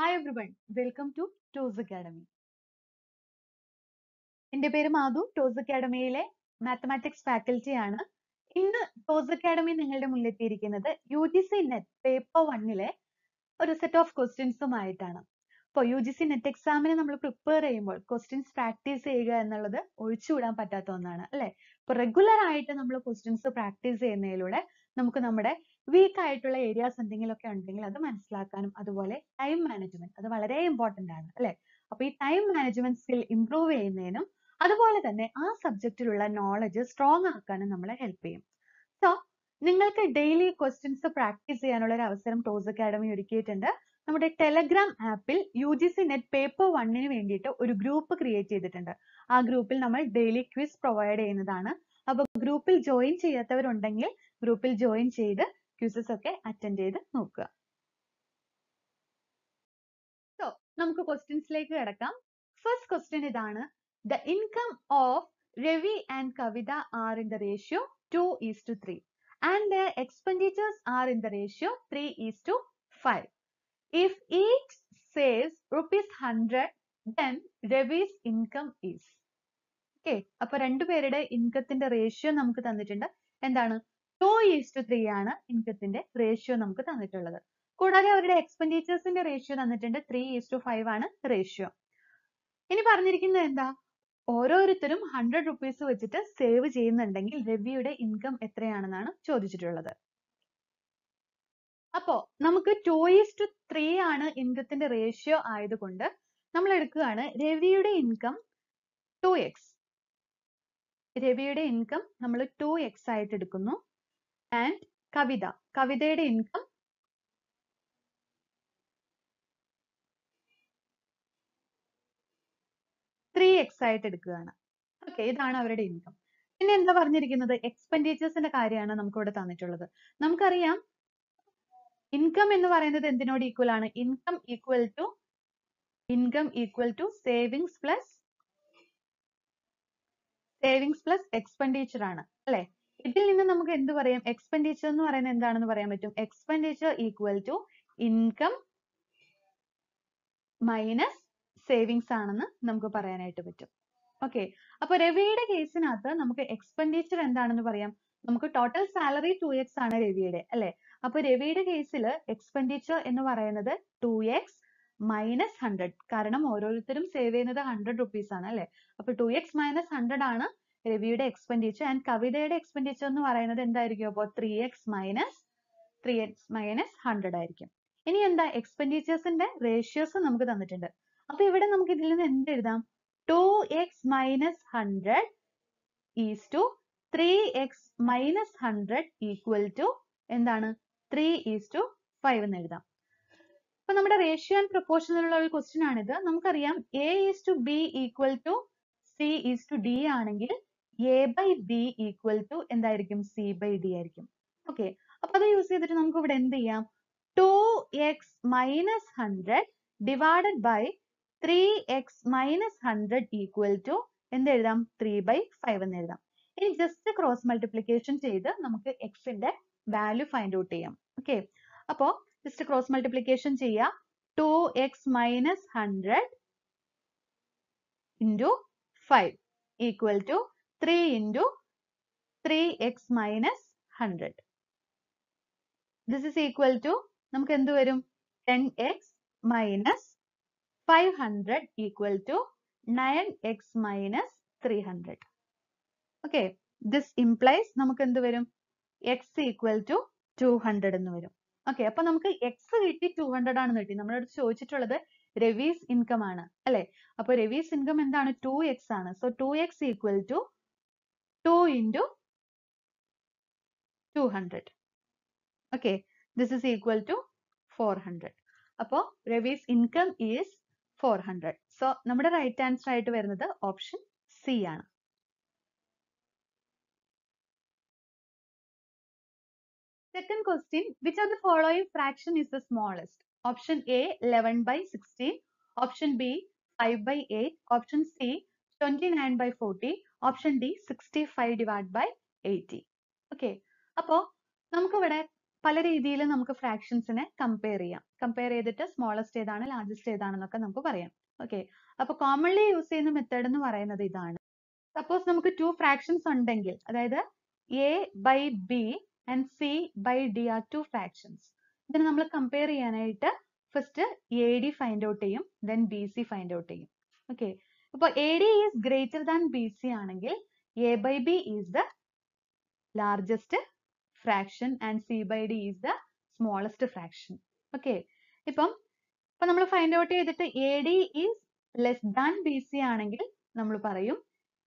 Hi everyone welcome to Toss academy എൻ്റെ പേര് Madhu Toss അക്കാഡമിയിലെ മാത്തമാറ്റിക്സ് ഫാക്കൽറ്റിയാണ് ഇന്ന് ടോസ് അക്കാഡമി നിങ്ങളുടെ മുന്നിലെത്തിയിരിക്കുന്നത് U G C net paper വണ്ണിലെ ഒരു സെറ്റ് ഓഫ് ക്വസ്റ്റ്യൻസുമായിട്ടാണ് അപ്പോൾ യു ജി സി നെറ്റ് എക്സാമിന് നമ്മൾ പ്രിപ്പയർ ചെയ്യുമ്പോൾ ക്വസ്റ്റ്യൻസ് പ്രാക്ടീസ് ചെയ്യുക എന്നുള്ളത് ഒഴിച്ചുവിടാൻ പറ്റാത്ത ഒന്നാണ് അല്ലേ അപ്പോൾ റെഗുലർ ആയിട്ട് നമ്മൾ ക്വസ്റ്റ്യൻസ് പ്രാക്ടീസ് ചെയ്യുന്നതിലൂടെ നമുക്ക് നമ്മുടെ വീക്ക് ആയിട്ടുള്ള ഏരിയാസ് എന്തെങ്കിലുമൊക്കെ ഉണ്ടെങ്കിൽ അത് മനസ്സിലാക്കാനും അതുപോലെ ടൈം മാനേജ്മെന്റ് അത് വളരെ ഇമ്പോർട്ടന്റ് ആണ് അല്ലെ അപ്പൊ ഈ ടൈം മാനേജ്മെന്റ് സ്കിൽ ഇംപ്രൂവ് ചെയ്യുന്നതിനും അതുപോലെ തന്നെ ആ സബ്ജക്റ്റിലുള്ള നോളജ് സ്ട്രോങ് ആക്കാനും നമ്മളെ ഹെൽപ്പ് ചെയ്യും സോ നിങ്ങൾക്ക് ഡെയിലി ക്വസ്റ്റ്യൻസ് പ്രാക്ടീസ് ചെയ്യാനുള്ള ഒരു അവസരം ടോസ് അക്കാഡമി ഒരുക്കിയിട്ടുണ്ട് നമ്മുടെ ടെലഗ്രാം ആപ്പിൽ U G C net paper വണ്ണിന് വേണ്ടിയിട്ട് ഒരു ഗ്രൂപ്പ് ക്രിയേറ്റ് ചെയ്തിട്ടുണ്ട് ആ ഗ്രൂപ്പിൽ നമ്മൾ ഡെയിലി ക്വിസ് പ്രൊവൈഡ് ചെയ്യുന്നതാണ് അപ്പോൾ ഗ്രൂപ്പിൽ ജോയിൻ ചെയ്യാത്തവരുണ്ടെങ്കിൽ ഗ്രൂപ്പിൽ ജോയിൻ ചെയ്ത് ക്യൂസസ് ഒക്കെ അറ്റൻഡ് ചെയ്ത് നോക്കുക സോ നമുക്ക് ക്വസ്റ്റ്യൻസിലേക്ക് കിടക്കാം ഫസ്റ്റ് ക്വസ്റ്റ്യൻ ഇതാണ് the income of Ravi and Kavitha are in the ratio two is to three and the expenditures are in the ratio three is to five if each saves rupees hundred then Ravi's income is okay അപ്പൊ രണ്ടുപേരുടെ ഇൻകത്തിന്റെ ratio നമുക്ക് തന്നിട്ടുണ്ട് എന്താണ് to is to three ആണ് ഇൻകത്തിന്റെ ratio നമുക്ക് തന്നിട്ടുള്ളത് കൂടാതെ അവരുടെ എക്സ്പെൻഡിച്ചേഴ്സിന്റെ റേഷ്യോ തന്നിട്ടുണ്ട് ത്രീ ഈസ് ടു ഫൈവ് ആണ് റേഷ്യോ ഇനി പറഞ്ഞിരിക്കുന്നത് എന്താ ഓരോരുത്തരും ഹൺഡ്രഡ് റുപ്പീസ് വെച്ചിട്ട് സേവ് ചെയ്യുന്നുണ്ടെങ്കിൽ രവിയുടെ ഇൻകം എത്രയാണെന്നാണ് ചോദിച്ചിട്ടുള്ളത് അപ്പോ നമുക്ക് ടു ഈസ് ടു ത്രീ ആണ് ഇൻകത്തിന്റെ റേഷ്യോ ആയതുകൊണ്ട് നമ്മൾ എടുക്കുകയാണ് രവിയുടെ ഇൻകം ടു എക്സ് രവിയുടെ ഇൻകം നമ്മൾ ടു എക്സ് ആയിട്ട് എടുക്കുന്നു ആൻഡ് കവിത കവിതയുടെ ഇൻകം ത്രീ എക്സ് ആയിട്ട് എടുക്കുകയാണ് ഓക്കെ ഇതാണ് അവരുടെ ഇൻകം പിന്നെ എന്താ പറഞ്ഞിരിക്കുന്നത് എക്സ്പെൻഡിച്ചേഴ്സിന്റെ കാര്യമാണ് നമുക്ക് ഇവിടെ തന്നിട്ടുള്ളത് നമുക്കറിയാം ഇൻകം എന്ന് പറയുന്നത് എന്തിനോട് ഈക്വൽ ആണ് income equal to income equal to savings plus savings plus expenditure ആണ് അല്ലേ ഇതിൽ നിന്ന് നമുക്ക് എന്ത് പറയാം expenditure എന്ന് പറയുന്നത് എന്താണെന്ന് പറയാൻ പറ്റും expenditure equal to income minus savings ആണെന്ന് നമുക്ക് പറയാനായിട്ട് പറ്റും okay അപ്പൊ രവിയുടെ case നകത്ത് നമുക്ക് expenditure എന്താണെന്ന് പറയാം നമുക്ക് total salary two x ആണ് രവിയുടെ അല്ലേ അപ്പൊ രവിയുടെ case ൽ expenditure എന്ന് പറയുന്നത് two x minus hundred കാരണം ഓരോരുത്തരും save ചെയ്യുന്നത് hundred rupees ആണ് അല്ലേ അപ്പൊ two x minus hundred ആണ് രവിയുടെ എക്സ്പെൻഡിച്ചർ ആൻഡ് കവിതയുടെ എക്സ്പെൻഡിച്ചർ എന്ന് പറയുന്നത് എന്തായിരിക്കും അപ്പോൾ three x minus three x minus hundred ആയിരിക്കും ഇനി എന്താ എക്സ്പെൻഡിച്ചേഴ്സിന്റെ റേഷ്യോസ് നമുക്ക് തന്നിട്ടുണ്ട് അപ്പൊ ഇവിടെ നമുക്ക് ഇതിൽ നിന്ന് എന്ത് എഴുതാം two x minus hundred is to three x minus hundred equal to എന്താണ് ത്രീ ഈസ് ടു ഫൈവ് എന്ന് എഴുതാം അപ്പൊ നമ്മുടെ റേഷ്യോ ആൻഡ് പ്രൊപ്പോർഷനിലുള്ള ഒരു ക്വസ്റ്റ്യൻ ആണിത് നമുക്കറിയാം A is to B equal to C is to D ആണെങ്കിൽ A by B equal to എന്തായിരിക്കും സി ബൈ ഡി ആയിരിക്കും ഓക്കെ അപ്പൊ അത് യൂസ് ചെയ്തിട്ട് നമുക്ക് ഇവിടെ എന്ത് ചെയ്യാം two x minus hundred divided by three x minus hundred equal to എന്ത് എഴുതാം ത്രീ ബൈ ഫൈവ് എന്ന് എഴുതാം ഇനി ജസ്റ്റ് ക്രോസ് മൾട്ടിപ്ലിക്കേഷൻ ചെയ്ത് നമുക്ക് എക്സിന്റെ വാല്യൂ ഫൈൻഡ് ഔട്ട് ചെയ്യാം ഓക്കെ അപ്പോ ജസ്റ്റ് ക്രോസ് മൾട്ടിപ്ലിക്കേഷൻ ചെയ്യാം two x minus hundred into five equal to three into three x minus hundred this is equal to നമുക്ക് എന്ത് വരും ten x minus five hundred equal to nine x minus three hundred okay this implies നമുക്ക് എന്ത് വരും x equal to two hundred എന്ന് വരും okay അപ്പൊ നമുക്ക് എക്സ് കിട്ടി ടു ഹൺഡ്രഡ് ആണെന്ന് കിട്ടി നമ്മളടുത്ത് ചോദിച്ചിട്ടുള്ളത് രവീസ് ഇൻകം ആണ് അല്ലെ അപ്പൊ രവീസ് ഇൻകം എന്താണ് ടു എക്സ് ആണ് so two x equal to 2 into 200. Okay, this is equal to 400. Upon Revi's income is 400. So, number right hand side to another option C. Aana. Second question Which of the following fraction is the smallest? Option A 11 by 16, option B 5 by 8, option C 29 by 40. Option D sixty five divide by eighty okay അപ്പോ നമുക്കിവിടെ പല രീതിയിൽ നമുക്ക് ഫ്രാക്ഷൻസിനെ compare ചെയ്യാം compare ചെയ്തിട്ട് smallest ഏതാണ് largest ഏതാണെന്നൊക്കെ നമുക്ക് പറയാം ഓക്കെ അപ്പൊ കോമൺലി യൂസ് ചെയ്യുന്ന മെത്തേഡ് എന്ന് പറയുന്നത് ഇതാണ് സപ്പോസ് നമുക്ക് ടു ഫ്രാക്ഷൻസ് ഉണ്ടെങ്കിൽ അതായത് A by B and C by D are two fractions ഇതിനെ നമ്മൾ കമ്പയർ ചെയ്യാനായിട്ട് first A D find out ചെയ്യും then B C find out ചെയ്യും ഓക്കെ അപ്പൊ AD is greater than BC ആണെങ്കിൽ A by B is the largest fraction and C by D is the smallest fraction. Okay. ഇപ്പം ഇപ്പൊ നമ്മൾ find out ചെയ്തിട്ട് A D is less than B C ആണെങ്കിൽ നമ്മൾ പറയും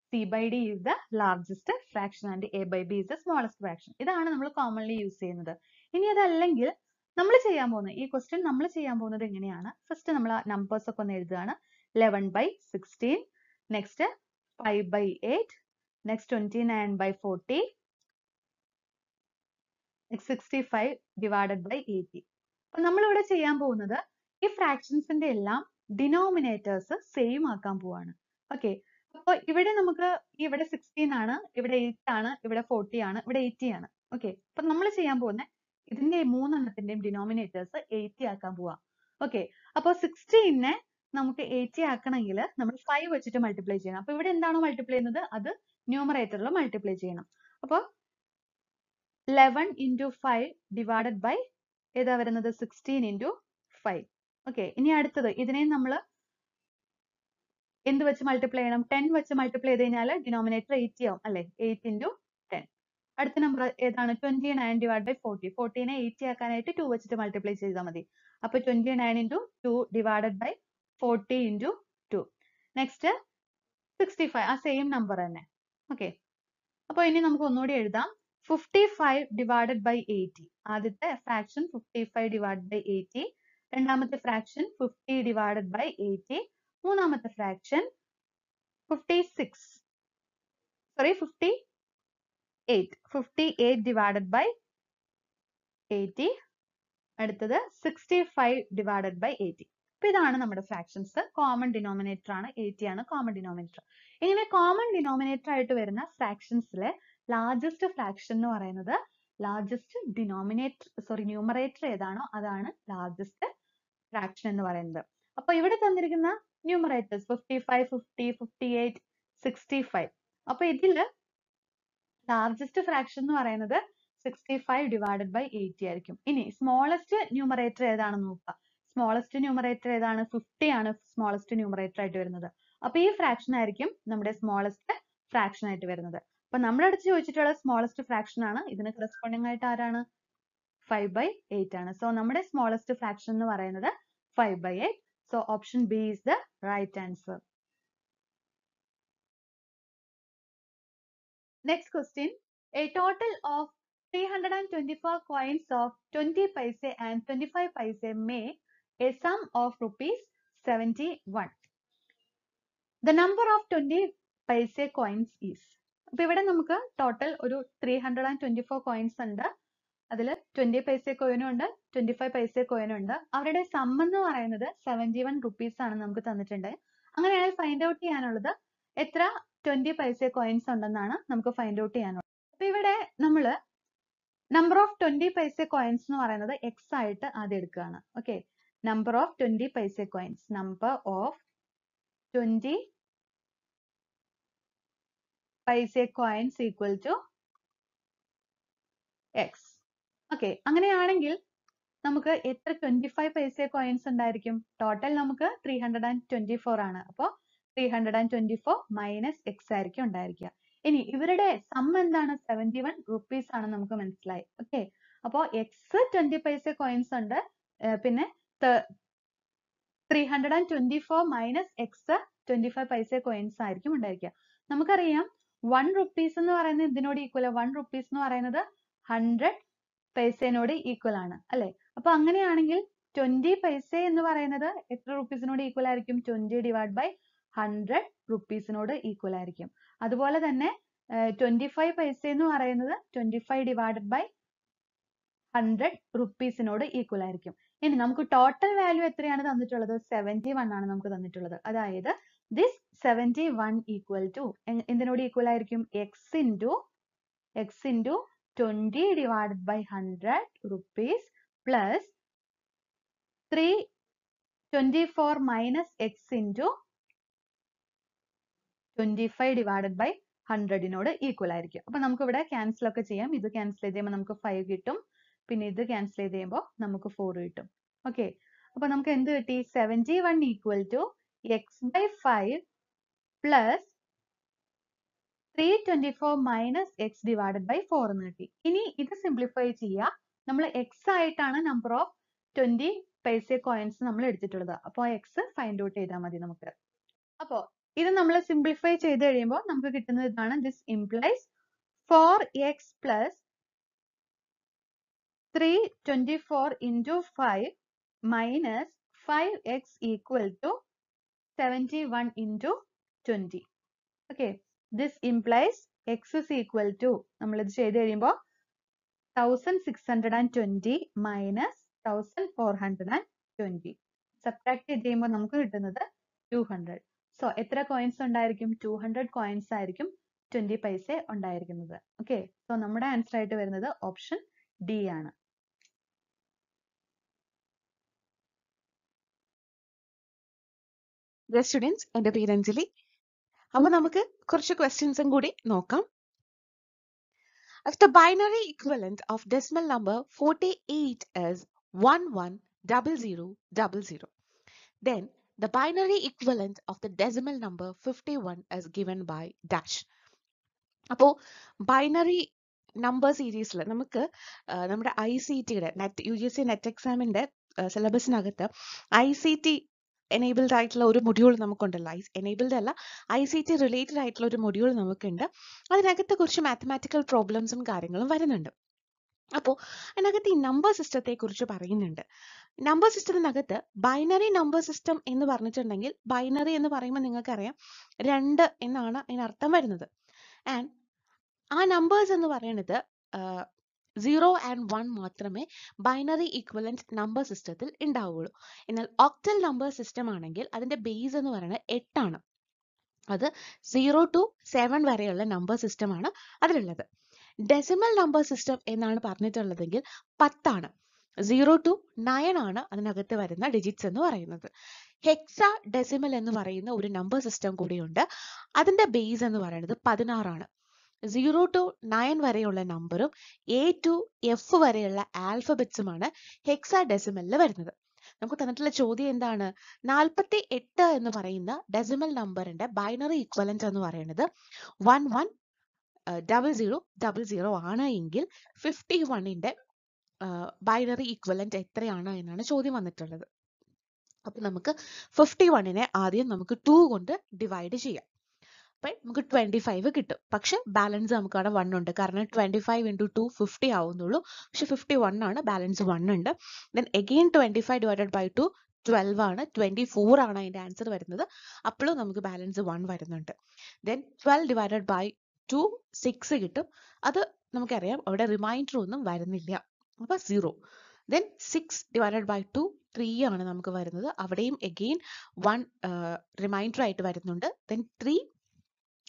C by D is the largest fraction and A by B is the smallest fraction ഇതാണ് നമ്മൾ commonly use ചെയ്യുന്നത് ഇനി അതല്ലെങ്കിൽ നമ്മൾ ചെയ്യാൻ പോകുന്നത് ഈ ക്വസ്റ്റ്യൻ നമ്മൾ ചെയ്യാൻ പോകുന്നത് എങ്ങനെയാണ് ഫസ്റ്റ് നമ്മൾ ആ നമ്പേഴ്സ് ഒക്കെ ഒന്ന് എഴുതുകയാണ് eleven by sixteen next five by eight next twenty nine by forty sixty five divided by eighty അപ്പം നമ്മളിവിടെ ചെയ്യാൻ പോകുന്നത് ഈ ഫ്രാക്ഷൻസിന്റെ എല്ലാം ഡിനോമിനേറ്റേഴ്സ് സെയിം ആക്കാൻ പോവാണ് ഓക്കെ അപ്പോൾ ഇവിടെ നമുക്ക് ഇവിടെ സിക്സ്റ്റീൻ ആണ് ഇവിടെ എയ്റ്റ് ആണ് ഇവിടെ ഫോർട്ടി ആണ് ഇവിടെ എയ്റ്റി ആണ് ഓക്കെ അപ്പം നമ്മൾ ചെയ്യാൻ പോകുന്ന ഇതിന്റെ മൂന്നെണ്ണത്തിന്റെയും ഡിനോമിനേറ്റേഴ്സ് എയ്റ്റി ആക്കാൻ പോവാ ഓക്കെ അപ്പോൾ സിക്സ്റ്റീനെ നമുക്ക് എയ്റ്റി ആക്കണമെങ്കിൽ നമ്മൾ ഫൈവ് വെച്ചിട്ട് മൾട്ടിപ്ലൈ ചെയ്യണം അപ്പൊ ഇവിടെ എന്താണോ മൾട്ടിപ്ലൈ ചെയ്യുന്നത് അത് ന്യൂമറേറ്ററിൽ മൾട്ടിപ്ലൈ ചെയ്യണം അപ്പൊ eleven into five divided by ഏതാ വരുന്നത് സിക്സ്റ്റീൻ ഇൻറ്റു ഫൈവ് ഓക്കെ ഇനി അടുത്തത് ഇതിനെ നമ്മൾ എന്ത് വെച്ച് മൾട്ടിപ്ലൈ ചെയ്യണം ടെൻ വെച്ച് മൾട്ടിപ്ലൈ ചെയ്ത് കഴിഞ്ഞാൽ ഡിനോമിനേറ്റർ എയ്റ്റി ആവും അല്ലെ എയ്റ്റ് ഇൻറ്റു ടെൻ അടുത്ത നമ്പർ ഏതാണ് twenty nine divide by forty ഫോർട്ടീനെ എയ്റ്റി ആക്കാനായിട്ട് ടു വെച്ചിട്ട് മൾട്ടിപ്ലൈ ചെയ്താൽ മതി അപ്പൊ twenty nine into two divided by forty into two next sixty five ആ സെയിം നമ്പർ തന്നെ ഓക്കെ അപ്പോൾ ഇനി നമുക്ക് ഒന്നുകൂടി എഴുതാം fifty five divided by eighty ആദ്യത്തെ fraction fifty five divide by eighty രണ്ടാമത്തെ fraction fifty divided by eighty മൂന്നാമത്തെ fraction fifty six sorry fifty eight fifty eight divided by eighty അടുത്തത് sixty five divided by eighty അപ്പൊ ഇതാണ് നമ്മുടെ fractions common denominator ആണ് eighty ആണ് common denominator. ഇങ്ങനെ common denominator ആയിട്ട് വരുന്ന fractions ലെ largest fraction എന്ന് പറയുന്നത് largest denominator sorry numerator ഏതാണോ അതാണ് largest fraction എന്ന് പറയുന്നത്. അപ്പൊ ഇവിടെ തന്നിരിക്കുന്ന numerators fifty five, fifty, fifty eight, sixty five. അപ്പൊ ഇതില് largest fraction എന്ന് പറയുന്നത് sixty five divided by eighty ആയിരിക്കും. ഇനി smallest numerator ഏതാണെന്ന് നോക്കുക. smallest ന്യൂമറേറ്റർ ഏതാണ് fifty ആണ് smallest numerator ആയിട്ട് വരുന്നത് അപ്പൊ ഈ ഫ്രാക്ഷൻ ആയിരിക്കും നമ്മുടെ smallest ഫ്രാക്ഷൻ ആയിട്ട് വരുന്നത് അപ്പൊ നമ്മളടുത്ത് ചോദിച്ചിട്ടുള്ള smallest ഫ്രാക്ഷൻ ആണ് ഇതിന് corresponding ആയിട്ട് ആരാണ് ഫൈവ് ബൈ എയ്റ്റ് ആണ് സോ നമ്മുടെ സ്മോളസ്റ്റ് ഫ്രാക്ഷൻ എന്ന് പറയുന്നത് five by eight so option B is the right answer next question a total of three hundred and twenty four coins of twenty paise and twenty paise make a sum of rupees 71. The number of 20 paise coins is അപ്പൊ ഇവിടെ നമുക്ക് total ഒരു three hundred and twenty four coins ഉണ്ട് അതിൽ twenty പൈസ കോയിനും ഉണ്ട് twenty five പൈസ കോയിനും ഉണ്ട് അവരുടെ സം എന്ന് പറയുന്നത് സെവൻറ്റി വൺ റുപ്പീസ് ആണ് നമുക്ക് തന്നിട്ടുണ്ട് അങ്ങനെയാണെങ്കിൽ ഫൈൻഡ് ഔട്ട് ചെയ്യാനുള്ളത് എത്ര ട്വന്റി പൈസ കോയിൻസ് ഉണ്ടെന്നാണ് നമുക്ക് ഫൈൻഡ് ഔട്ട് ചെയ്യാനുള്ളത് അപ്പൊ ഇവിടെ നമ്മൾ number of twenty paise coins എന്ന് പറയുന്നത് എക്സ് ആയിട്ട് ആദ്യം എടുക്കുകയാണ് ഓക്കെ number of 20 പൈസ coins number of 20 പൈസ coins equal to x okay അങ്ങനെയാണെങ്കിൽ നമുക്ക് എത്ര 25 പൈസ coins ഉണ്ടായിരിക്കും ടോട്ടൽ നമുക്ക് 324 ആണ് അപ്പോൾ 324 മൈനസ് എക്സ് ആയിരിക്കും ഉണ്ടായിരിക്കുക ഇനി ഇവരുടെ സം എന്താണ് 71 റുപ്പീസ് ആണ് നമുക്ക് മനസ്സിലായി ഓക്കെ അപ്പോൾ എക്സ് 20 പൈസ coins ഉണ്ട് പിന്നെ three hundred and twenty four minus x twenty five paise coins ആയിരിക്കും ഉണ്ടായിരിക്കുക നമുക്കറിയാം വൺ റുപ്പീസ് എന്ന് പറയുന്നത് ഇതിനോട് ഈക്വൽ വൺ റുപ്പീസ് എന്ന് പറയുന്നത് ഹൺഡ്രഡ് പൈസേനോട് ഈക്വൽ ആണ് അല്ലെ അപ്പൊ അങ്ങനെയാണെങ്കിൽ ട്വന്റി പൈസ എന്ന് പറയുന്നത് എത്ര റുപ്പീസിനോട് ഈക്വൽ ആയിരിക്കും ട്വന്റി ഡിവൈഡ് ബൈ ഹൺഡ്രഡ് റുപ്പീസിനോട് ഈക്വൽ ആയിരിക്കും അതുപോലെ തന്നെ ട്വന്റി ഫൈവ് പൈസ എന്ന് പറയുന്നത് twenty five divide by hundred റുപ്പീസിനോട് ഈക്വൽ ആയിരിക്കും ഇനി നമുക്ക് ടോട്ടൽ വാല്യൂ എത്രയാണ് തന്നിട്ടുള്ളത് സെവൻറ്റി വൺ ആണ് നമുക്ക് തന്നിട്ടുള്ളത് അതായത് this seventy one equal to എന്തിനോട് ഈക്വൽ ആയിരിക്കും x into x into twenty divide by hundred rupees plus three twenty four minus x into twenty five divide by ഹൺഡ്രഡിനോട് ഈക്വൽ ആയിരിക്കും അപ്പൊ നമുക്ക് ഇവിടെ ക്യാൻസൽ ഒക്കെ ചെയ്യാം ഇത് ക്യാൻസൽ ചെയ്ത് കഴിയുമ്പോൾ നമുക്ക് ഫൈവ് കിട്ടും പിന്നെ ഇത് ക്യാൻസൽ ചെയ്ത് കഴിയുമ്പോൾ നമുക്ക് ഫോർ കിട്ടും ഓക്കെ അപ്പൊ നമുക്ക് എന്ത് കിട്ടി seventy one equal to x by five plus three twenty four minus x divided by four എന്ന് കിട്ടി ഇനി ഇത് സിംപ്ലിഫൈ ചെയ്യുക നമ്മൾ എക്സ് ആയിട്ടാണ് number of twenty paise coins നമ്മൾ എടുത്തിട്ടുള്ളത് അപ്പോൾ എക്സ് ഫൈൻഡ് ഔട്ട് ചെയ്താൽ മതി നമുക്ക് അപ്പോൾ ഇത് നമ്മൾ സിംപ്ലിഫൈ ചെയ്ത് കഴിയുമ്പോൾ നമുക്ക് കിട്ടുന്നത് ഇതാണ് this implies four x plus 324 into 5 minus 5x equal to 71 into 20. Okay, this implies x is equal to നമ്മളിത് ചെയ്ത് കഴിയുമ്പോൾ thousand six hundred and twenty minus thousand four hundred and twenty subtract ചെയ്ത് നമുക്ക് കിട്ടുന്നത് ടു ഹൺഡ്രഡ് സോ എത്ര coins ഉണ്ടായിരിക്കും two hundred coins ആയിരിക്കും twenty paise ഉണ്ടായിരിക്കുന്നത് ഓക്കെ സോ നമ്മുടെ ആൻസർ ആയിട്ട് വരുന്നത് ഓപ്ഷൻ ഡി ആണ് സ്റ്റുഡൻസ് എന്റെ പേര് അഞ്ജലി അപ്പൊ നമുക്ക് കുറച്ച് ക്വസ്റ്റ്യൻസും കൂടി നോക്കാം binary equivalent of If the binary one one double zero double zero then the binary equivalent of the the number fifty one is given by dash അപ്പോ ബൈനറി നമ്പർ സീരീസിൽ നമുക്ക് നമ്മുടെ ഐ സി ടിയുടെ net U G C net എക്സാമിന്റെ സിലബസിനകത്ത് I C T enabled ആയിട്ടുള്ള ഒരു module നമുക്കുണ്ടല്ലോ എനേബിൾഡ് അല്ല ഐ സി ടി റിലേറ്റഡ് ആയിട്ടുള്ള ഒരു മൊഡ്യൂൾ നമുക്കുണ്ട് അതിനകത്ത് കുറച്ച് മാത്തമാറ്റിക്കൽ പ്രോബ്ലംസും കാര്യങ്ങളും വരുന്നുണ്ട് അപ്പോൾ അതിനകത്ത് ഈ നമ്പർ സിസ്റ്റത്തെ കുറിച്ച് പറയുന്നുണ്ട് നമ്പർ സിസ്റ്റത്തിനകത്ത് ബൈനറി നമ്പർ സിസ്റ്റം എന്ന് പറഞ്ഞിട്ടുണ്ടെങ്കിൽ ബൈനറി എന്ന് പറയുമ്പോൾ നിങ്ങൾക്കറിയാം രണ്ട് എന്നാണ് അതിനർത്ഥം വരുന്നത് ആൻഡ് ആ നമ്പേഴ്സ് എന്ന് പറയുന്നത് സീറോ ആൻഡ് വൺ മാത്രമേ ബൈനറി ഇക്വലൻറ്റ് നമ്പർ സിസ്റ്റത്തിൽ ഉണ്ടാവുകയുള്ളൂ എന്നാൽ ഒക്ടൽ നമ്പർ സിസ്റ്റം ആണെങ്കിൽ അതിൻ്റെ ബേസ് എന്ന് പറയുന്നത് എട്ടാണ് അത് സീറോ ടു സെവൻ വരെയുള്ള നമ്പർ സിസ്റ്റമാണ് അതിലുള്ളത് ഡെസിമൽ നമ്പർ സിസ്റ്റം എന്നാണ് പറഞ്ഞിട്ടുള്ളതെങ്കിൽ പത്താണ് സീറോ ടു നയൻ ആണ് അതിനകത്ത് വരുന്ന ഡിജിറ്റ്സ് എന്ന് പറയുന്നത് ഹെക്സ ഡെസിമൽ എന്ന് പറയുന്ന ഒരു നമ്പർ സിസ്റ്റം കൂടിയുണ്ട് അതിന്റെ ബേസ് എന്ന് പറയുന്നത് പതിനാറാണ് സീറോ ടു നയൻ വരെയുള്ള നമ്പറും എ ടു എഫ് വരെയുള്ള ആൽഫബറ്റ്സുമാണ് ഹെക്സാ ഡെസിമലിൽ വരുന്നത് നമുക്ക് തന്നിട്ടുള്ള ചോദ്യം എന്താണ് നാൽപ്പത്തി എട്ട് എന്ന് പറയുന്ന ഡെസിമൽ നമ്പറിന്റെ ബൈനറി ഇക്വലന്റ് എന്ന് പറയുന്നത് one one double zero double zero ആണ് എങ്കിൽ ഫിഫ്റ്റി വണ്ണിന്റെ ബൈനറി ഇക്വലന്റ് എത്രയാണ് എന്നാണ് ചോദ്യം വന്നിട്ടുള്ളത് അപ്പൊ നമുക്ക് ഫിഫ്റ്റി വണ്ണിനെ ആദ്യം നമുക്ക് ടു കൊണ്ട് ഡിവൈഡ് ചെയ്യാം അപ്പം നമുക്ക് ട്വന്റി ഫൈവ് കിട്ടും പക്ഷെ ബാലൻസ് നമുക്ക് അവിടെ വൺ ഉണ്ട് കാരണം twenty five into two fifty ആവുന്നുള്ളൂ പക്ഷെ ഫിഫ്റ്റി വൺ ആണ് ബാലൻസ് വൺ ഉണ്ട് then again twenty five divided by two twelve ആണ് ട്വന്റി ഫോർ ആണ് അതിൻ്റെ ആൻസർ വരുന്നത് അപ്പോഴും നമുക്ക് ബാലൻസ് വൺ വരുന്നുണ്ട് then twelve divided by two six കിട്ടും അത് നമുക്കറിയാം അവിടെ റിമൈൻഡർ ഒന്നും വരുന്നില്ല അപ്പൊ zero then six divided by two three ആണ് നമുക്ക് വരുന്നത് അവിടെയും എഗെയിൻ വൺ റിമൈൻഡർ ആയിട്ട് വരുന്നുണ്ട് ദെൻ ത്രീ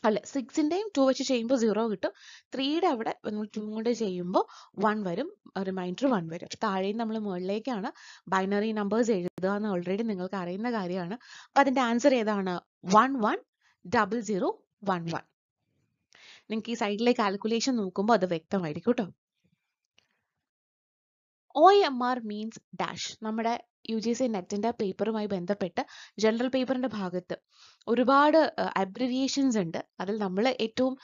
അല്ല സിക്സിന്റെയും ടു വെച്ച് ചെയ്യുമ്പോൾ സീറോ കിട്ടും ത്രീയുടെ അവിടെ ടൂ കൊണ്ട് ചെയ്യുമ്പോൾ വൺ വരും റിമൈൻഡർ വൺ വരും താഴെയും നമ്മൾ മുകളിലേക്കാണ് ബൈനറി നമ്പേഴ്സ് എഴുതുക എന്ന് ഓൾറെഡി നിങ്ങൾക്ക് അറിയുന്ന കാര്യമാണ് അപ്പൊ അതിന്റെ ആൻസർ ഏതാണ് one one double zero one one നിങ്ങൾക്ക് ഈ സൈഡിലെ കാൽക്കുലേഷൻ നോക്കുമ്പോൾ അത് വ്യക്തമായിരിക്കും കേട്ടോ O M R means dash നമ്മുടെ യു ജി സി നെറ്റിൻ്റെ പേപ്പറുമായി ബന്ധപ്പെട്ട് ജനറൽ പേപ്പറിൻ്റെ ഭാഗത്ത് ഒരുപാട് അബ്രിവിയേഷൻസ് ഉണ്ട് അതിൽ നമ്മൾ ഏറ്റവും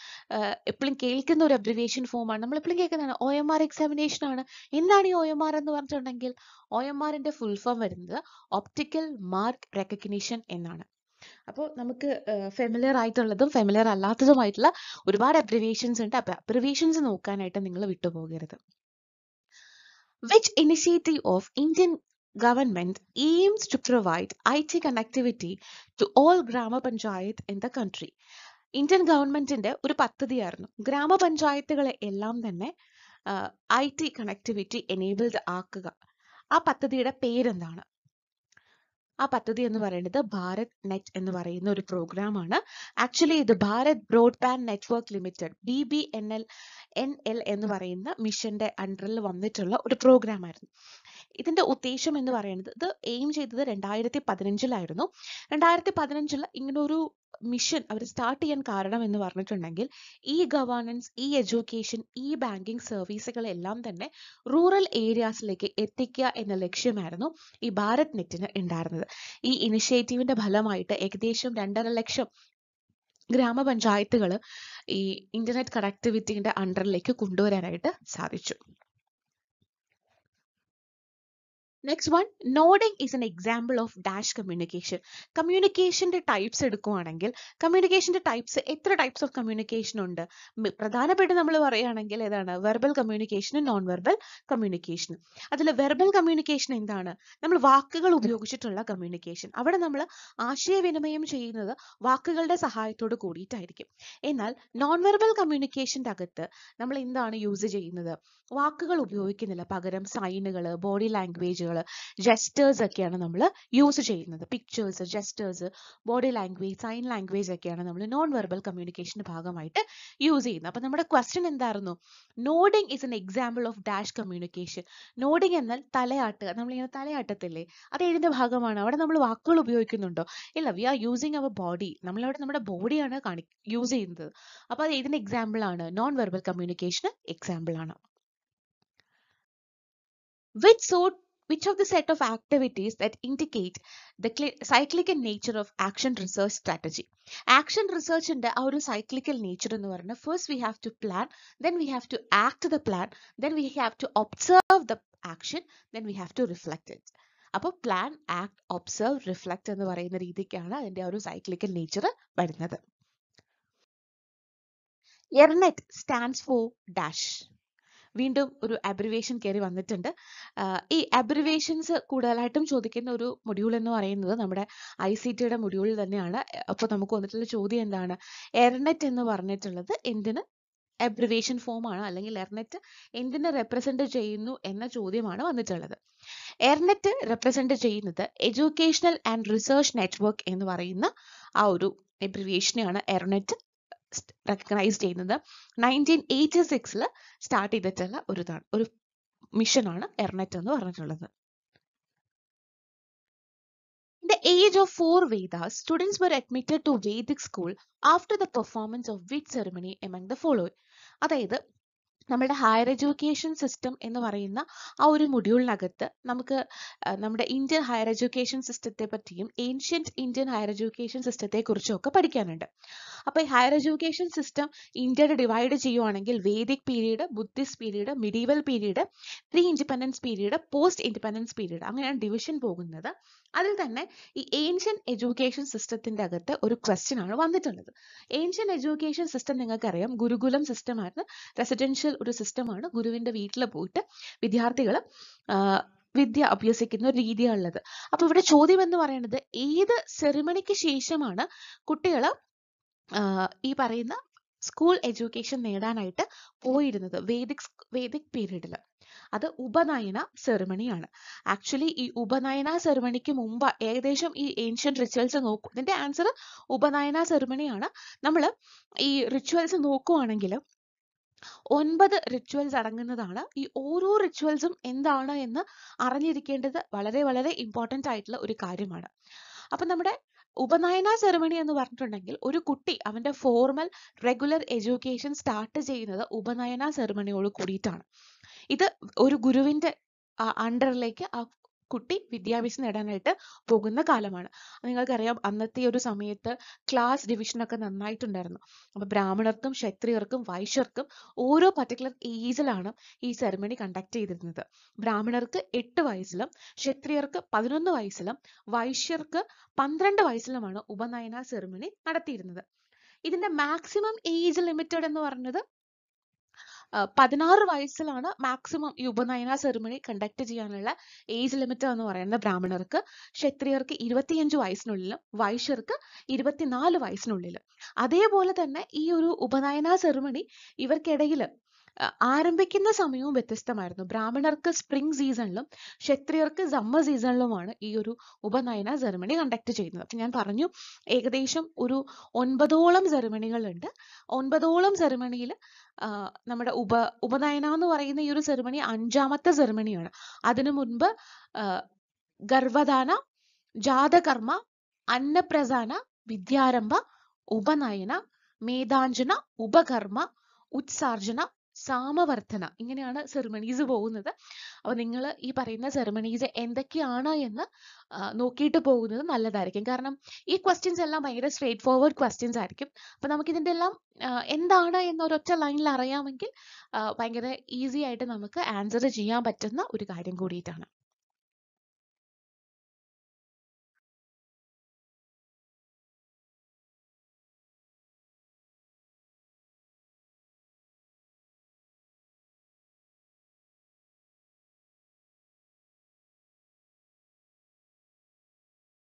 എപ്പോഴും കേൾക്കുന്ന ഒരു അബ്രിവിയേഷൻ ഫോമാണ് നമ്മൾ എപ്പോഴും കേൾക്കുന്നതാണ് ഒ എം ആർ എക്സാമിനേഷൻ ആണ് എന്താണ് ഈ ഒ എം ആർ എന്ന് പറഞ്ഞിട്ടുണ്ടെങ്കിൽ ഒ എം ആറിൻ്റെ ഫുൾ ഫോം വരുന്നത് ഒപ്റ്റിക്കൽ മാർക്ക് റെക്കഗ്നീഷൻ എന്നാണ് അപ്പോൾ നമുക്ക് ഫെമിലിയർ ആയിട്ടുള്ളതും ഫെമിലിയർ അല്ലാത്തതുമായിട്ടുള്ള ഒരുപാട് അബ്രിവിയേഷൻസ് ഉണ്ട് അപ്പോൾ അബ്രിവിയേഷൻസ് നോക്കാനായിട്ട് നിങ്ങൾ വിട്ടുപോകരുത് which initiative of Indian government aims to provide IT connectivity to all Grama Panchayat in the country. Indian ഗവൺമെന്റിന്റെ ഒരു പദ്ധതിയായിരുന്നു ഗ്രാമപഞ്ചായത്തുകളെ എല്ലാം തന്നെ ഐ ടി കണക്ടിവിറ്റി എനേബിൾഡ് ആക്കുക ആ പദ്ധതിയുടെ പേരെന്താണ് ആ പദ്ധതി എന്ന് പറയുന്നത് ഭാരത് നെറ്റ് എന്ന് പറയുന്ന ഒരു പ്രോഗ്രാം ആണ് ആക്ച്വലി ഇത് Bharat broadband network limited B B N L N L എന്ന് പറയുന്ന മിഷന്റെ അണ്ടറിൽ വന്നിട്ടുള്ള ഒരു പ്രോഗ്രാം ആയിരുന്നു ഇതിന്റെ ഉദ്ദേശം എന്ന് പറയുന്നത് ഇത് എയിം ചെയ്തത് രണ്ടായിരത്തി പതിനഞ്ചിലായിരുന്നു രണ്ടായിരത്തി പതിനഞ്ചിൽ ഇങ്ങനൊരു മിഷൻ അവർ സ്റ്റാർട്ട് ചെയ്യാൻ കാരണം എന്ന് പറഞ്ഞിട്ടുണ്ടെങ്കിൽ ഈ ഗവേണൻസ് ഈ എഡ്യൂക്കേഷൻ ഈ ബാങ്കിങ് സർവീസുകളെല്ലാം തന്നെ റൂറൽ ഏരിയാസിലേക്ക് എത്തിക്കുക എന്ന ലക്ഷ്യമായിരുന്നു ഈ ഭാരത് നെറ്റിന് ഉണ്ടായിരുന്നത് ഈ ഇനിഷ്യേറ്റീവിന്റെ ഫലമായിട്ട് ഏകദേശം രണ്ടര ലക്ഷം ഗ്രാമപഞ്ചായത്തുകൾ ഈ ഇന്റർനെറ്റ് കണക്ടിവിറ്റിയുടെ അണ്ടറിലേക്ക് കൊണ്ടുവരാനായിട്ട് സാധിച്ചു next one nodding is an example of dash communication കമ്മ്യൂണിക്കേഷൻ്റെ ടൈപ്സ് എടുക്കുവാണെങ്കിൽ കമ്മ്യൂണിക്കേഷൻ്റെ ടൈപ്സ് എത്ര ടൈപ്സ് ഓഫ് കമ്മ്യൂണിക്കേഷൻ ഉണ്ട് പ്രധാനപ്പെട്ട് നമ്മൾ പറയുകയാണെങ്കിൽ ഏതാണ് വെർബൽ കമ്മ്യൂണിക്കേഷനും നോൺ വെർബൽ കമ്മ്യൂണിക്കേഷനും അതിൽ വെർബൽ കമ്മ്യൂണിക്കേഷൻ എന്താണ് നമ്മൾ വാക്കുകൾ ഉപയോഗിച്ചിട്ടുള്ള കമ്മ്യൂണിക്കേഷൻ അവിടെ നമ്മൾ ആശയവിനിമയം ചെയ്യുന്നത് വാക്കുകളുടെ സഹായത്തോട് കൂടിയിട്ടായിരിക്കും എന്നാൽ നോൺ വെർബൽ കമ്മ്യൂണിക്കേഷൻ്റെ അകത്ത് നമ്മൾ എന്താണ് യൂസ് ചെയ്യുന്നത് വാക്കുകൾ ഉപയോഗിക്കുന്നില്ല പകരം സൈനുകൾ ബോഡി ലാംഗ്വേജുകൾ ജെസ്റ്റേഴ്സ് ഒക്കെയാണ് നമ്മൾ യൂസ് ചെയ്യുന്നത് pictures gestures body language sign language ഒക്കെയാണ് നമ്മൾ നോൺ വെർബൽ കമ്മ്യൂണിക്കേഷൻ്റെ ഭാഗമായിട്ട് യൂസ് ചെയ്യുന്നത് അപ്പോൾ നമ്മുടെ ക്വസ്റ്റ്യൻ എന്തായിരുന്നു nodding is an example of dash communication nodding എന്നാൽ തലയാട്ടുക നമ്മളിങ്ങനെ തലയാട്ടത്തില്ലേ അത് ഏതിൻ്റെ ഭാഗമാണ് അവിടെ നമ്മൾ വാക്കുകൾ ഉപയോഗിക്കുന്നുണ്ടോ ഇല്ല we are using our body നമ്മളവിടെ നമ്മുടെ ബോഡിയാണ് കാണി യൂസ് ചെയ്യുന്നത് അപ്പോൾ അത് ഏതിൻ്റെ എക്സാമ്പിൾ ആണ് നോൺ വെർബൽ കമ്മ്യൂണിക്കേഷന് എക്സാമ്പിൾ ആണ് with sort which of the set of activities that indicate the cyclical nature of action research strategy action റിസർച്ചിന്റെ ആ ഒരു സൈക്ലിക്കൽ നേച്ചർ എന്ന് പറഞ്ഞാൽ first we have to plan then we have to act the plan then we have to observe the action then we have to reflect it അപ്പോൾ plan act observe reflect എന്ന് പറയുന്ന രീതിക്കാണ് അതിന്റെ ആ ഒരു cyclical nature വരുന്നത് എർനെറ്റ് stands for dash വീണ്ടും ഒരു അബ്രിവേഷൻ കയറി വന്നിട്ടുണ്ട് ഈ അബ്രിവേഷൻസ് കൂടുതലായിട്ടും ചോദിക്കുന്ന ഒരു മൊഡ്യൂൾ എന്ന് പറയുന്നത് നമ്മുടെ ഐ സി ടിയുടെ മൊഡ്യൂളിൽ തന്നെയാണ് അപ്പോൾ നമുക്ക് വന്നിട്ടുള്ള ചോദ്യം എന്താണ് എർനെറ്റ് എന്ന് പറഞ്ഞിട്ടുള്ളത് എന്തിന് എബ്രിവേഷൻ ഫോമാണ് അല്ലെങ്കിൽ എർനെറ്റ് എന്തിനെ റെപ്രസെന്റ് ചെയ്യുന്നു എന്ന ചോദ്യമാണ് വന്നിട്ടുള്ളത് എർനെറ്റ് റെപ്രസെന്റ് ചെയ്യുന്നത് എഡ്യൂക്കേഷണൽ ആൻഡ് റിസർച്ച് നെറ്റ്വർക്ക് എന്ന് പറയുന്ന ആ ഒരു എബ്രിവിയേഷനെയാണ് എർനെറ്റ് റെക്കഗ്നൈസ് ചെയ്യുന്നത് നയൻറ്റീൻ എയ്റ്റി സിക്സിൽ സ്റ്റാർട്ട് ചെയ്തിട്ടുള്ള ഒരു ഇതാണ് ഒരു മിഷനാണ് എർനെറ്റ് എന്ന് പറഞ്ഞിട്ടുള്ളത് In the age of four Vedas, students were admitted to Vedic school after the performance of Vedic ceremony among the following. അതായത് നമ്മുടെ ഹയർ എഡ്യൂക്കേഷൻ സിസ്റ്റം എന്ന് പറയുന്ന ആ ഒരു മൊഡ്യൂളിനകത്ത് നമുക്ക് നമ്മുടെ ഇന്ത്യൻ ഹയർ എഡ്യൂക്കേഷൻ സിസ്റ്റത്തെ പറ്റിയും ഏൻഷ്യൻറ്റ് ഇന്ത്യൻ ഹയർ എഡ്യൂക്കേഷൻ സിസ്റ്റത്തെ കുറിച്ചും ഒക്കെ പഠിക്കാനുണ്ട് അപ്പോൾ ഈ ഹയർ എഡ്യൂക്കേഷൻ സിസ്റ്റം ഇന്ത്യയുടെ ഡിവൈഡ് ചെയ്യുവാണെങ്കിൽ Vedic period Buddhist period medieval period pre independence period post independence period അങ്ങനെയാണ് ഡിവിഷൻ പോകുന്നത് അതിൽ തന്നെ ഈ ഏൻഷ്യൻ എഡ്യൂക്കേഷൻ സിസ്റ്റത്തിൻ്റെ അകത്ത് ഒരു ക്വസ്റ്റ്യൻ ആണ് വന്നിട്ടുള്ളത് ഏൻഷ്യൻ എഡ്യൂക്കേഷൻ സിസ്റ്റം നിങ്ങൾക്കറിയാം ഗുരുകുലം സിസ്റ്റമായിരുന്നു റെസിഡൻഷ്യൽ ഒരു സിസ്റ്റമാണ് ഗുരുവിന്റെ വീട്ടിൽ പോയിട്ട് വിദ്യാർത്ഥികൾ വിദ്യ അഭ്യസിക്കുന്ന ഒരു രീതിയാണുള്ളത് അപ്പൊ ഇവിടെ ചോദ്യം എന്ന് പറയുന്നത് ഏത് സെറിമണിക്ക് ശേഷമാണ് കുട്ടികൾ ഈ പറയുന്ന സ്കൂൾ എഡ്യൂക്കേഷൻ നേടാനായിട്ട് പോയിരുന്നത് വേദിക് വേദിക് പീരീഡില് അത് ഉപനയന സെറിമണിയാണ് ആക്ച്വലി ഈ ഉപനയന സെറിമണിക്ക് മുമ്പ് ഏകദേശം ഈ ഏൻഷ്യൻ റിച്വൽസ് നോക്കും ഇതിന്റെ ആൻസർ ഉപനയന സെറിമണിയാണ് നമ്മൾ ഈ റിച്വൽസ് നോക്കുവാണെങ്കിൽ ഒൻപത് റിച്വൽസ് അടങ്ങുന്നതാണ് ഈ ഓരോ റിച്വൽസും എന്താണ് എന്ന് അറിഞ്ഞിരിക്കേണ്ടത് വളരെ വളരെ ഇമ്പോർട്ടൻ്റ് ആയിട്ടുള്ള ഒരു കാര്യമാണ് അപ്പൊ നമ്മുടെ ഉപനയന സെറമണി എന്ന് പറഞ്ഞിട്ടുണ്ടെങ്കിൽ ഒരു കുട്ടി അവന്റെ ഫോർമൽ റെഗുലർ എഡ്യൂക്കേഷൻ സ്റ്റാർട്ട് ചെയ്യുന്നത് ഉപനയന സെറമണിയോട് കൂടിയിട്ടാണ് ഇത് ഒരു ഗുരുവിന്റെ അണ്ടറിലേക്ക് ആ കുട്ടി വിദ്യാഭ്യാസം നേടാനായിട്ട് പോകുന്ന കാലമാണ് നിങ്ങൾക്കറിയാം അന്നത്തെ ഒരു സമയത്ത് ക്ലാസ് ഡിവിഷനൊക്കെ നന്നായിട്ടുണ്ടായിരുന്നു അപ്പോൾ ബ്രാഹ്മണർക്കും ക്ഷത്രിയർക്കും വൈശ്യർക്കും ഓരോ പർട്ടിക്കുലർ ഏജിലാണ് ഈ സെറമണി കണ്ടക്ട് ചെയ്തിരുന്നത് ബ്രാഹ്മണർക്ക് എട്ട് വയസ്സിലും ക്ഷത്രിയർക്ക് പതിനൊന്ന് വയസ്സിലും വൈശ്യർക്ക് പന്ത്രണ്ട് വയസ്സിലുമാണ് ഉപനയന സെറമണി നടത്തിയിരുന്നത് ഇതിന്റെ മാക്സിമം ഏജ് ലിമിറ്റഡ് എന്ന് പറഞ്ഞത് പതിനാറ് വയസ്സിലാണ് മാക്സിമം ഈ ഉപനയന സെറിമണി കണ്ടക്ട് ചെയ്യാനുള്ള ഏജ് ലിമിറ്റ് എന്ന് പറയുന്നത് ബ്രാഹ്മണർക്ക് ക്ഷത്രിയർക്ക് ഇരുപത്തിയഞ്ച് വയസ്സിനുള്ളിലും വൈശ്യർക്ക് ഇരുപത്തിനാല് വയസ്സിനുള്ളിലും അതേപോലെ തന്നെ ഈ ഒരു ഉപനയന സെറിമണി ഇവർക്കിടയിൽ ആരംഭിക്കുന്ന സമയവും വ്യത്യസ്തമായിരുന്നു ബ്രാഹ്മണർക്ക് സ്പ്രിംഗ് സീസണിലും ക്ഷത്രിയർക്ക് സമ്മർ സീസണിലുമാണ് ഈ ഒരു ഉപനയന സെറിമണി കണ്ടക്ട് ചെയ്യുന്നത് അപ്പം ഞാൻ പറഞ്ഞു ഏകദേശം ഒരു ഒൻപതോളം സെറിമണികളുണ്ട് ഒൻപതോളം സെറിമണിയിൽ നമ്മുടെ ഉപ ഉപനയന എന്ന് പറയുന്ന ഈ ഒരു സെറിമണി അഞ്ചാമത്തെ സെറിമണിയാണ് അതിനു മുൻപ് ഗർഭദാന ജാതകർമ്മ അന്നപ്രസാന വിദ്യാരംഭ ഉപനയന മേധാഞ്ജന ഉപകർമ്മ ഉത്സാർജന സാമവർദ്ധന ഇങ്ങനെയാണ് സെറിമണീസ് പോകുന്നത് അപ്പോൾ നിങ്ങൾ ഈ പറയുന്ന സെറിമണീസ് എന്തൊക്കെയാണ് എന്ന് നോക്കിയിട്ട് പോകുന്നത് നല്ലതായിരിക്കും കാരണം ഈ ക്വസ്റ്റ്യൻസ് എല്ലാം ഭയങ്കര സ്ട്രേറ്റ് ഫോർവേഡ് ക്വസ്റ്റ്യൻസ് ആയിരിക്കും അപ്പോൾ നമുക്കിതിൻ്റെ എല്ലാം എന്താണ് എന്ന ഒരൊറ്റ ലൈനിൽ അറിയാമെങ്കിൽ ഭയങ്കര ഈസി ആയിട്ട് നമുക്ക് ആൻസർ ചെയ്യാൻ പറ്റുന്ന ഒരു കാര്യം കൂടിയിട്ടാണ്